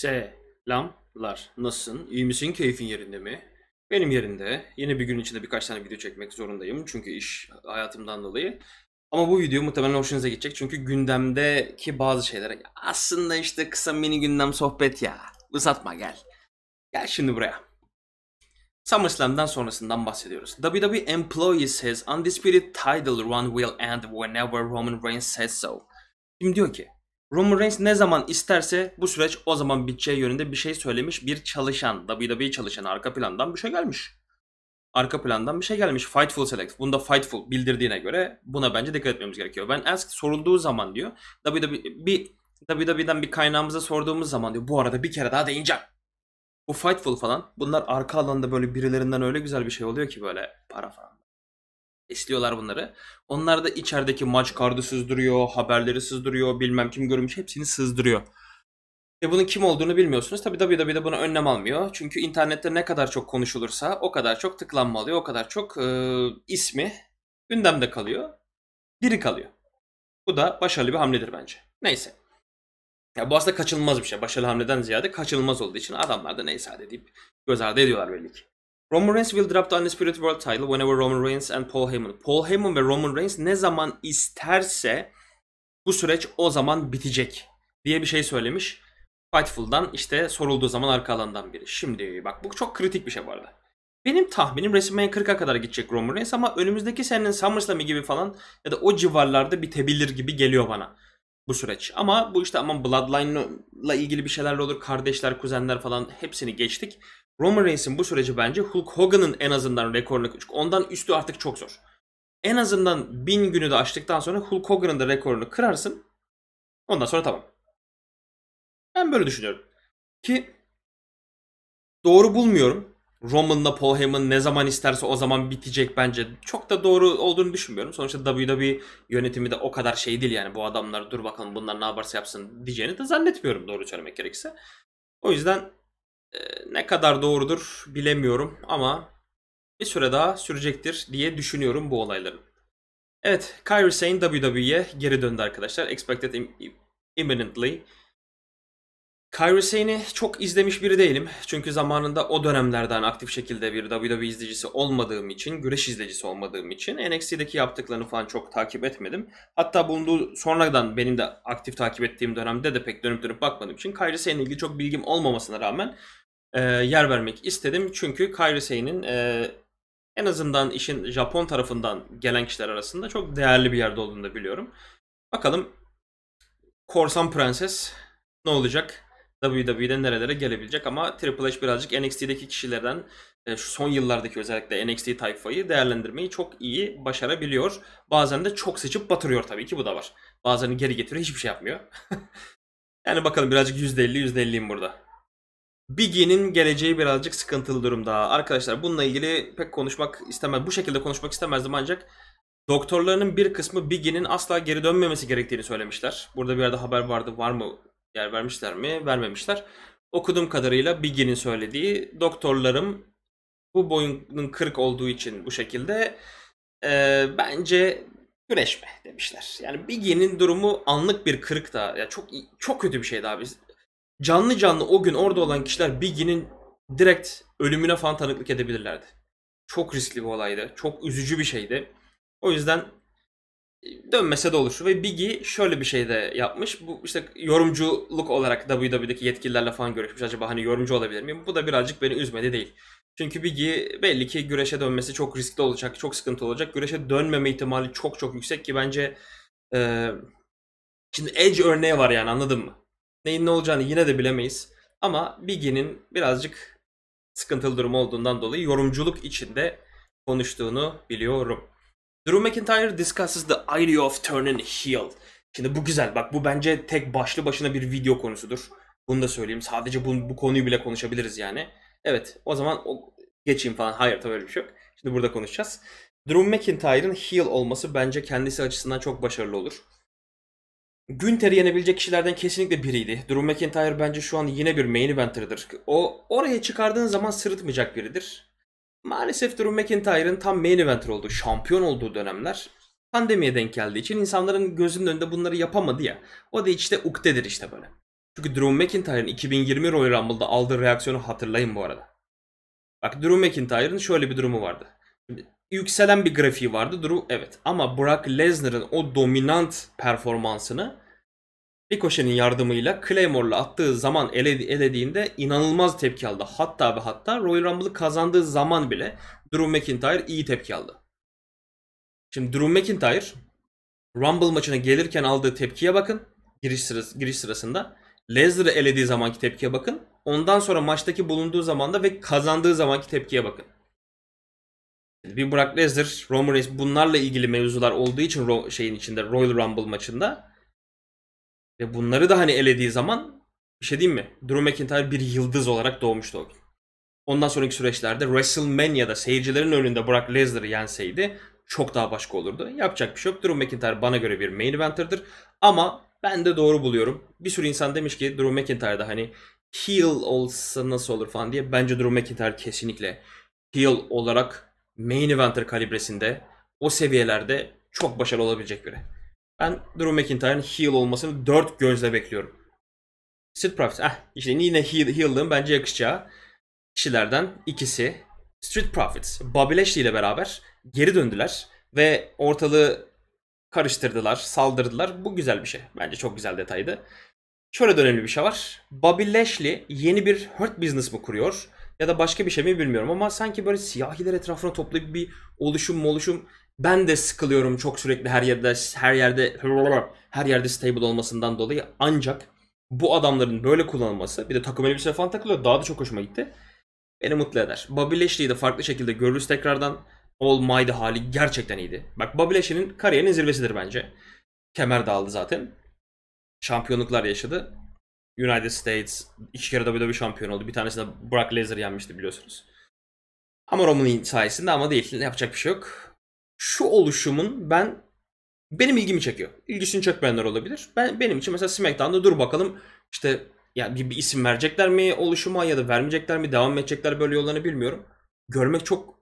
Selamlar. Nasılsın? İyi misin? Keyfin yerinde mi? Benim yerinde. Yeni bir gün içinde birkaç tane video çekmek zorundayım. Çünkü iş hayatımdan dolayı. Ama bu video muhtemelen hoşunuza gidecek. Çünkü gündemdeki bazı şeylere Aslında işte kısa mini gündem sohbet ya. Uzatma gel. Gel şimdi buraya. SummerSlam'dan sonrasından bahsediyoruz. WWE employee says undisputed title run will end whenever Roman Reigns says so. şimdi diyor ki Roman Reigns ne zaman isterse bu süreç o zaman biteceği yönünde bir şey söylemiş bir çalışan, WWE çalışan arka plandan bir şey gelmiş. Arka plandan bir şey gelmiş. Fightful Select. Bunda Fightful bildirdiğine göre buna bence dikkat etmemiz gerekiyor. Ben ask sorulduğu zaman diyor WWE bir WWE'den bir kaynağımıza sorduğumuz zaman diyor bu arada bir kere daha değineceğim. Bu Fightful falan bunlar arka alanda böyle birilerinden öyle güzel bir şey oluyor ki böyle para falan. Esliyorlar bunları. Onlar da içerideki maç kardı sızdırıyor, haberleri sızdırıyor, bilmem kim görmüş hepsini sızdırıyor. Ve bunun kim olduğunu bilmiyorsunuz. Tabi WWE de buna önlem almıyor. Çünkü internette ne kadar çok konuşulursa o kadar çok tıklanma alıyor. O kadar çok e, ismi gündemde kalıyor. Biri kalıyor. Bu da başarılı bir hamledir bence. Neyse. Ya bu aslında kaçınılmaz bir şey. Başarılı hamleden ziyade kaçınılmaz olduğu için adamlar da neyse hadi deyip göz ardı ediyorlar belli ki. Roman Reigns will drop the Undisputed World title whenever Roman Reigns and Paul Heyman. Paul Heyman ve Roman Reigns ne zaman isterse bu süreç o zaman bitecek diye bir şey söylemiş. Fightful'dan işte sorulduğu zaman arka alandan biri. Şimdi bak bu çok kritik bir şey bu arada. Benim tahminim WrestleMania 40'a kadar gidecek Roman Reigns ama önümüzdeki senenin SummerSlam'i gibi falan ya da o civarlarda bitebilir gibi geliyor bana bu süreç. Ama bu işte aman Bloodline'la ilgili bir şeylerle olur. Kardeşler, kuzenler falan hepsini geçtik. Roman Reigns'in bu süreci bence Hulk Hogan'ın en azından rekorunu çünkü ondan üstü artık çok zor. En azından bin günü de açtıktan sonra Hulk Hogan'ın da rekorunu kırarsın. Ondan sonra tamam. Ben böyle düşünüyorum. Ki doğru bulmuyorum. Roman'la Paul Heyman ne zaman isterse o zaman bitecek bence. Çok da doğru olduğunu düşünmüyorum. Sonuçta WWE yönetimi de o kadar şey değil yani. Bu adamlar dur bakalım bunlar ne yaparsa yapsın diyeceğini de zannetmiyorum doğru söylemek gerekirse. O yüzden ee, ne kadar doğrudur bilemiyorum ama bir süre daha sürecektir diye düşünüyorum bu olayların. Evet, Kyrie Sane WWE'ye geri döndü arkadaşlar. Expected imminently. Kyrie Sane'i çok izlemiş biri değilim. Çünkü zamanında o dönemlerden aktif şekilde bir WWE izleyicisi olmadığım için, güreş izleyicisi olmadığım için NXT'deki yaptıklarını falan çok takip etmedim. Hatta bulunduğu sonradan benim de aktif takip ettiğim dönemde de pek dönüp dönüp bakmadığım için Kyrie Sane'le ilgili çok bilgim olmamasına rağmen e, yer vermek istedim. Çünkü Kairi Sey'nin e, en azından işin Japon tarafından gelen kişiler arasında çok değerli bir yerde olduğunu da biliyorum. Bakalım Korsan Prenses ne olacak? WWE'de nerelere gelebilecek ama Triple H birazcık NXT'deki kişilerden e, şu son yıllardaki özellikle NXT tayfayı değerlendirmeyi çok iyi başarabiliyor. Bazen de çok seçip batırıyor tabii ki bu da var. Bazen geri getiriyor hiçbir şey yapmıyor. yani bakalım birazcık %50 %50'yim burada. Biggie'nin geleceği birazcık sıkıntılı durumda. Arkadaşlar bununla ilgili pek konuşmak istemez. Bu şekilde konuşmak istemezdim ancak doktorlarının bir kısmı Biggie'nin asla geri dönmemesi gerektiğini söylemişler. Burada bir yerde haber vardı. Var mı? Yer vermişler mi? Vermemişler. Okuduğum kadarıyla Biggie'nin söylediği doktorlarım bu boyunun kırık olduğu için bu şekilde e, bence güreşme demişler. Yani Biggie'nin durumu anlık bir kırık da ya çok çok kötü bir şeydi abi canlı canlı o gün orada olan kişiler Biggie'nin direkt ölümüne falan tanıklık edebilirlerdi. Çok riskli bir olaydı. Çok üzücü bir şeydi. O yüzden e, dönmese de olur. Ve Biggie şöyle bir şey de yapmış. Bu işte yorumculuk olarak WWE'deki yetkililerle falan görüşmüş. Acaba hani yorumcu olabilir miyim? Bu da birazcık beni üzmedi değil. Çünkü Biggie belli ki güreşe dönmesi çok riskli olacak, çok sıkıntı olacak. Güreşe dönmeme ihtimali çok çok yüksek ki bence e, şimdi Edge örneği var yani anladın mı? neyin ne olacağını yine de bilemeyiz. Ama Biggie'nin birazcık sıkıntılı durum olduğundan dolayı yorumculuk içinde konuştuğunu biliyorum. Drew McIntyre discusses the idea of turning heel. Şimdi bu güzel. Bak bu bence tek başlı başına bir video konusudur. Bunu da söyleyeyim. Sadece bu, bu konuyu bile konuşabiliriz yani. Evet o zaman o, geçeyim falan. Hayır tabii öyle bir şey yok. Şimdi burada konuşacağız. Drew McIntyre'ın heel olması bence kendisi açısından çok başarılı olur. Günter'i yenebilecek kişilerden kesinlikle biriydi. Drew McIntyre bence şu an yine bir main eventer'dır. O oraya çıkardığın zaman sırıtmayacak biridir. Maalesef Drew McIntyre'ın tam main eventer olduğu, şampiyon olduğu dönemler pandemiye denk geldiği için insanların gözünün önünde bunları yapamadı ya. O da işte uktedir işte böyle. Çünkü Drew McIntyre'ın 2020 Royal Rumble'da aldığı reaksiyonu hatırlayın bu arada. Bak Drew McIntyre'ın şöyle bir durumu vardı. yükselen bir grafiği vardı Drew evet ama Brock Lesnar'ın o dominant performansını Ricochet'in yardımıyla Claymore'la attığı zaman ele, elediğinde inanılmaz tepki aldı. Hatta ve hatta Royal Rumble'ı kazandığı zaman bile Drew McIntyre iyi tepki aldı. Şimdi Drew McIntyre Rumble maçına gelirken aldığı tepkiye bakın. Giriş, sırası, giriş sırasında. Lesnar'ı elediği zamanki tepkiye bakın. Ondan sonra maçtaki bulunduğu zamanda ve kazandığı zamanki tepkiye bakın. Bir Brock Lesnar, Roman Reigns bunlarla ilgili mevzular olduğu için şeyin içinde Royal Rumble maçında ve bunları da hani elediği zaman bir şey diyeyim mi? Drew McIntyre bir yıldız olarak doğmuştu o gün. Ondan sonraki süreçlerde WrestleMania'da seyircilerin önünde Brock Lesnar'ı yenseydi çok daha başka olurdu. Yapacak bir şey yok. Drew McIntyre bana göre bir main event'ırdır. Ama ben de doğru buluyorum. Bir sürü insan demiş ki Drew McIntyre'da hani heel olsa nasıl olur falan diye. Bence Drew McIntyre kesinlikle heel olarak main eventer kalibresinde o seviyelerde çok başarılı olabilecek biri. Ben Drew McIntyre'ın heel olmasını dört gözle bekliyorum. Street Profits. Ah, işte yine heel, heal'lığın bence yakışacağı kişilerden ikisi. Street Profits. Bobby Lashley ile beraber geri döndüler ve ortalığı karıştırdılar, saldırdılar. Bu güzel bir şey. Bence çok güzel detaydı. Şöyle de önemli bir şey var. Bobby Lashley yeni bir Hurt Business mı kuruyor? ya da başka bir şey mi bilmiyorum ama sanki böyle siyahiler etrafına toplayıp bir oluşum oluşum ben de sıkılıyorum çok sürekli her yerde her yerde her yerde stable olmasından dolayı ancak bu adamların böyle kullanılması bir de takım elbise falan takılıyor daha da çok hoşuma gitti. Beni mutlu eder. Bobby Lashley'i de farklı şekilde görürüz tekrardan. All Might'ı hali gerçekten iyiydi. Bak Bobby Lashley'nin kariyerinin zirvesidir bence. Kemer dağıldı zaten. Şampiyonluklar yaşadı. United States iki kere WWE şampiyon oldu. Bir tanesi de Brock Lesnar yenmişti biliyorsunuz. Ama Roman sayesinde ama değil. Yapacak bir şey yok. Şu oluşumun ben benim ilgimi çekiyor. İlgisini çekmeyenler olabilir. Ben benim için mesela SmackDown'da dur bakalım işte ya bir, bir isim verecekler mi oluşuma ya da vermeyecekler mi devam edecekler böyle yollarını bilmiyorum. Görmek çok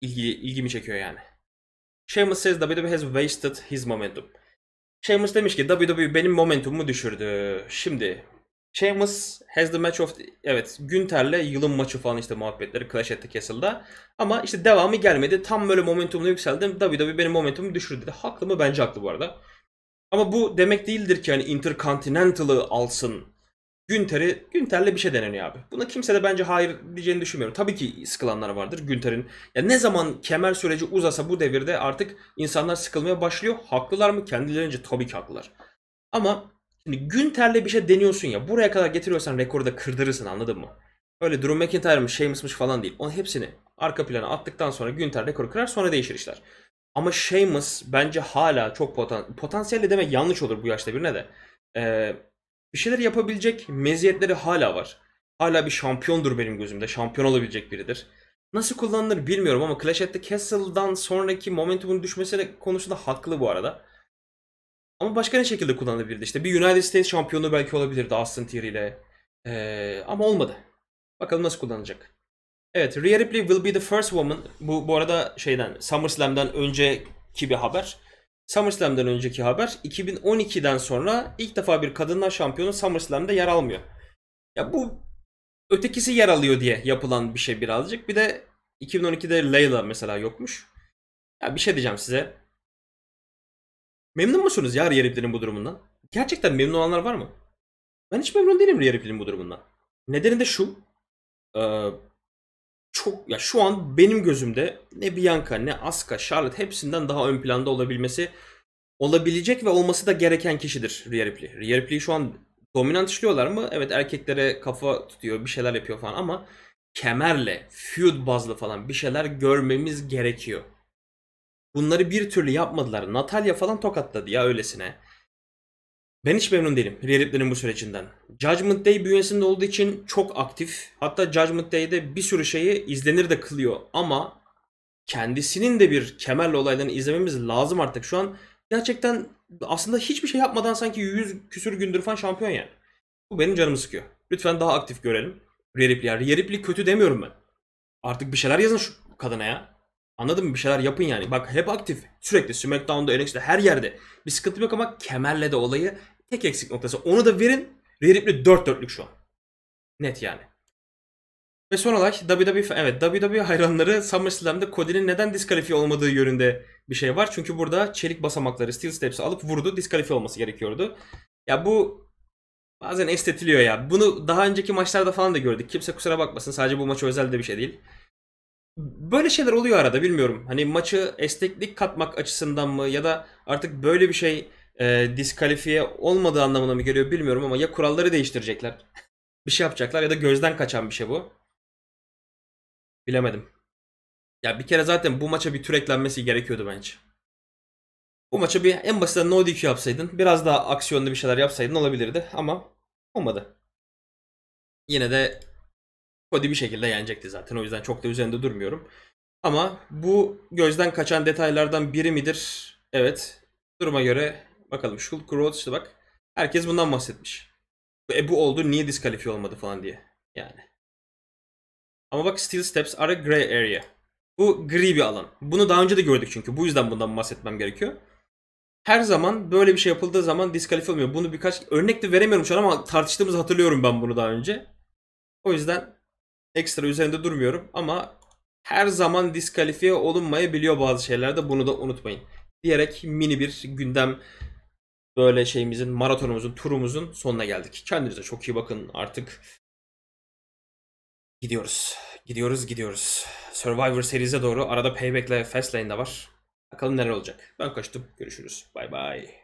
ilgi, ilgimi çekiyor yani. Sheamus says WWE has wasted his momentum. Sheamus demiş ki WWE benim momentumu düşürdü. Şimdi Sheamus has the match of the, evet Günter'le yılın maçı falan işte muhabbetleri Clash at the Castle'da. Ama işte devamı gelmedi. Tam böyle momentumla yükseldim. WWE benim momentumu düşürdü dedi. Haklı mı? Bence haklı bu arada. Ama bu demek değildir ki hani Intercontinental'ı alsın. Günter'i, Günter'le bir şey deneniyor abi. Buna kimse de bence hayır diyeceğini düşünmüyorum. Tabii ki sıkılanlar vardır Günter'in. Ya ne zaman kemer süreci uzasa bu devirde artık insanlar sıkılmaya başlıyor. Haklılar mı? Kendilerince tabii ki haklılar. Ama Şimdi Günter'le bir şey deniyorsun ya. Buraya kadar getiriyorsan rekoru da kırdırırsın anladın mı? Öyle Drew McIntyre'mış, Sheamus'mış falan değil. Onun hepsini arka plana attıktan sonra Günter rekoru kırar sonra değişir işler. Ama Sheamus bence hala çok potan potansiyelli demek yanlış olur bu yaşta birine de. Ee, bir şeyler yapabilecek meziyetleri hala var. Hala bir şampiyondur benim gözümde. Şampiyon olabilecek biridir. Nasıl kullanılır bilmiyorum ama Clash at the Castle'dan sonraki momentumun düşmesi konusunda haklı bu arada. Ama başka ne şekilde kullanılabilirdi? İşte bir United States şampiyonu belki olabilirdi Austin Theory ile. Ee, ama olmadı. Bakalım nasıl kullanılacak. Evet, Rhea Ripley will be the first woman. Bu bu arada şeyden SummerSlam'dan önceki bir haber. SummerSlam'dan önceki haber 2012'den sonra ilk defa bir kadınlar şampiyonu SummerSlam'da yer almıyor. Ya bu ötekisi yer alıyor diye yapılan bir şey birazcık. Bir de 2012'de Layla mesela yokmuş. Ya bir şey diyeceğim size. Memnun musunuz ya Riyeripil'in bu durumundan? Gerçekten memnun olanlar var mı? Ben hiç memnun değilim Riyeripil'in bu durumundan. Nedeni de şu. Ee, çok ya şu an benim gözümde ne Bianca ne Aska, Charlotte hepsinden daha ön planda olabilmesi olabilecek ve olması da gereken kişidir Rhea Ripley. Rhea Ripley şu an dominant işliyorlar mı? Evet erkeklere kafa tutuyor, bir şeyler yapıyor falan ama kemerle, feud bazlı falan bir şeyler görmemiz gerekiyor. Bunları bir türlü yapmadılar. Natalya falan tokatladı ya öylesine. Ben hiç memnun değilim Real bu sürecinden. Judgment Day bünyesinde olduğu için çok aktif. Hatta Judgment Day'de bir sürü şeyi izlenir de kılıyor. Ama kendisinin de bir Kemal olaylarını izlememiz lazım artık. Şu an gerçekten aslında hiçbir şey yapmadan sanki 100 küsür gündür falan şampiyon yani. Bu benim canımı sıkıyor. Lütfen daha aktif görelim. Reripli. Yani Reripli kötü demiyorum ben. Artık bir şeyler yazın şu kadına ya. Anladın mı? Bir şeyler yapın yani. Bak hep aktif. Sürekli SmackDown'da, NXT'de her yerde. Bir sıkıntı yok ama kemerle de olayı tek eksik noktası. Onu da verin. Reripli 4 dörtlük şu an. Net yani. Ve son olarak WWE, evet, WWE hayranları SummerSlam'da Cody'nin neden diskalifiye olmadığı yönünde bir şey var. Çünkü burada çelik basamakları Steel Steps'i alıp vurdu. Diskalifiye olması gerekiyordu. Ya bu bazen estetiliyor ya. Bunu daha önceki maçlarda falan da gördük. Kimse kusura bakmasın. Sadece bu maça özel de bir şey değil böyle şeyler oluyor arada bilmiyorum. Hani maçı esneklik katmak açısından mı ya da artık böyle bir şey e, diskalifiye olmadığı anlamına mı geliyor bilmiyorum ama ya kuralları değiştirecekler. bir şey yapacaklar ya da gözden kaçan bir şey bu. Bilemedim. Ya bir kere zaten bu maça bir tür eklenmesi gerekiyordu bence. Bu maça bir en basitten no DQ yapsaydın, biraz daha aksiyonlu bir şeyler yapsaydın olabilirdi ama olmadı. Yine de Cody bir şekilde yenecekti zaten. O yüzden çok da üzerinde durmuyorum. Ama bu gözden kaçan detaylardan biri midir? Evet. Duruma göre bakalım. Schultz Rhodes işte bak. Herkes bundan bahsetmiş. E bu oldu niye diskalifiye olmadı falan diye. Yani. Ama bak Steel Steps are a gray area. Bu gri bir alan. Bunu daha önce de gördük çünkü. Bu yüzden bundan bahsetmem gerekiyor. Her zaman böyle bir şey yapıldığı zaman diskalifiye olmuyor. Bunu birkaç örnek de veremiyorum şu an ama tartıştığımızı hatırlıyorum ben bunu daha önce. O yüzden ekstra üzerinde durmuyorum ama her zaman diskalifiye olunmayabiliyor bazı şeylerde bunu da unutmayın. Diyerek mini bir gündem böyle şeyimizin maratonumuzun turumuzun sonuna geldik. Kendinize çok iyi bakın artık gidiyoruz. Gidiyoruz gidiyoruz. Survivor serize doğru arada Payback'le Fastlane de var. Bakalım neler olacak. Ben kaçtım. Görüşürüz. Bay bay.